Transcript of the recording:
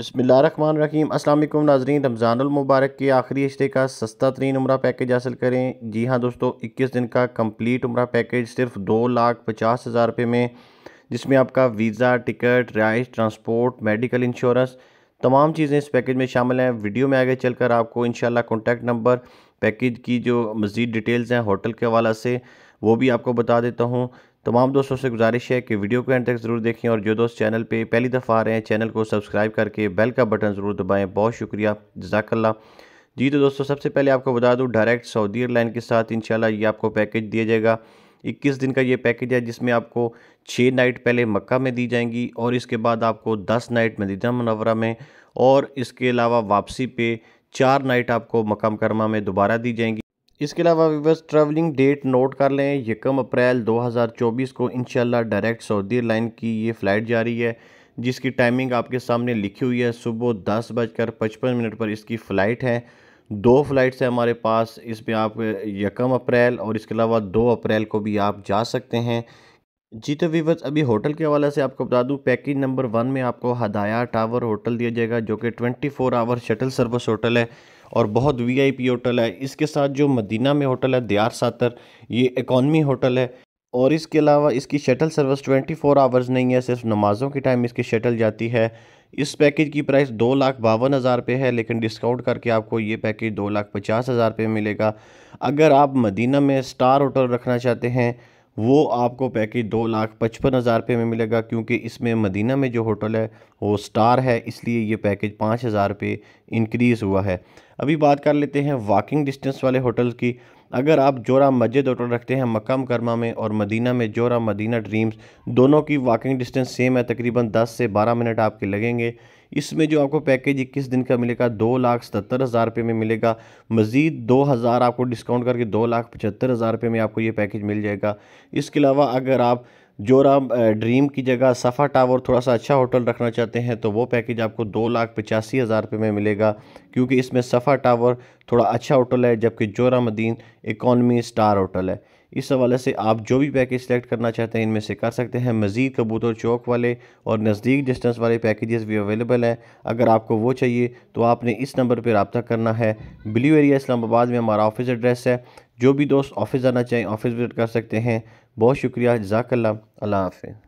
बसमीम अल्लाम नाजरीन रमज़ानमबारक के आखिरी हिस्से का सस्ता तरीन उम्र पैकेज हासिल करें जी हाँ दोस्तों इक्कीस दिन का कम्प्लीट उम्र पैकेज सिर्फ दो लाख पचास हज़ार रुपये में जिसमें आपका वीज़ा टिकट रिहाइश ट्रांसपोर्ट मेडिकल इंश्योरेंस तमाम चीज़ें इस पैकेज में शामिल हैं वीडियो में आगे चल कर आपको इन कॉन्टैक्ट नंबर पैकेज की जो मज़ीद डिटेल्स हैं होटल के हवाला से वो भी आपको बता देता हूँ तमाम दोस्तों से गुजारिश है कि वीडियो को एंड तक ज़रूर देखें और जो दोस्त चैनल पे पहली दफ़ा आ रहे हैं चैनल को सब्सक्राइब करके बेल का बटन ज़रूर दबाएं बहुत शुक्रिया जजाकल्ला जी तो दोस्तों सबसे पहले आपको बता दूं डायरेक्ट सऊदी एयरलाइन के साथ इन ये आपको पैकेज दिया जाएगा 21 दिन का ये पैकेज है जिसमें आपको छः नाइट पहले मक्का में दी जाएंगी और इसके बाद आपको दस नाइट मदीना मनवरा में और इसके अलावा वापसी पे चार नाइट आपको मकाम करमा में दोबारा दी जाएंगी इसके अलावा व्यवर्स ट्रैवलिंग डेट नोट कर लें यकम अप्रैल 2024 को इंशाल्लाह डायरेक्ट सऊदी एयरलाइन की ये फ़्लाइट जा रही है जिसकी टाइमिंग आपके सामने लिखी हुई है सुबह दस बजकर पचपन मिनट पर इसकी फ़्लाइट है दो फ्लाइट्स है हमारे पास इसमें आप यकम अप्रैल और इसके अलावा दो अप्रैल को भी आप जा सकते हैं जी तो वीवर्स अभी होटल के हवाले से आपको बता दूं पैकेज नंबर वन में आपको हदाया टावर होटल दिया जाएगा जो कि 24 four hour shuttle service hotel है और बहुत वीआईपी होटल है इसके साथ जो मदीना में होटल है दियार सातर ये इकॉनमी होटल है और इसके अलावा इसकी शटल सर्विस 24 फोर आवर्स नहीं है सिर्फ नमाज़ों के टाइम इसकी शटल जाती है इस पैकेज की प्राइस दो लाख बावन हज़ार रुपये है लेकिन डिस्काउंट करके आपको ये पैकेज दो लाख पचास हज़ार रुपये मिलेगा अगर आप मदीना में स्टार होटल रखना चाहते हैं वो आपको पैकेज दो लाख पचपन हज़ार रुपये में मिलेगा क्योंकि इसमें मदीना में जो होटल है वो स्टार है इसलिए ये पैकेज पाँच हज़ार रुपये इनक्रीज़ हुआ है अभी बात कर लेते हैं वॉकिंग डिस्टेंस वाले होटल की अगर आप जोरा मस्जिद होटल रखते हैं मक्का मुकरमा में और मदीना में जोरा मदीना ड्रीम्स दोनों की वॉकिंग डिस्टेंस सेम है तकरीबन 10 से 12 मिनट आपके लगेंगे इसमें जो आपको पैकेज इक्कीस दिन का मिलेगा दो लाख सतर हज़ार रुपये में मिलेगा मज़ीद दो हज़ार आपको डिस्काउंट करके दो लाख पचहत्तर हज़ार रुपये में आपको ये पैकेज मिल जाएगा इसके अलावा अगर आप जो आप ड्रीम की जगह सफ़ा टावर थोड़ा सा अच्छा होटल रखना चाहते हैं तो वो पैकेज आपको दो लाख पचासी हज़ार रुपये में मिलेगा क्योंकि इसमें सफ़ा टावर थोड़ा अच्छा होटल है जबकि जोरा मदीन इकॉनमी स्टार होटल है इस हवाले से आप जो भी पैकेज सेलेक्ट करना चाहते हैं इनमें से कर सकते हैं मज़ीद कबूतर चौक वाले और नज़दीक डिस्टेंस वाले पैकेजेस भी अवेलेबल हैं अगर आपको वो चाहिए तो आपने इस नंबर पर रबता करना है ब्लू एरिया इस्लामाबाद में हमारा ऑफिस एड्रेस है जो भी दोस्त ऑफिस जाना चाहें ऑफिस विज़िट कर सकते हैं बहुत शुक्रिया जजाकल्ला अल्लाह हाफ़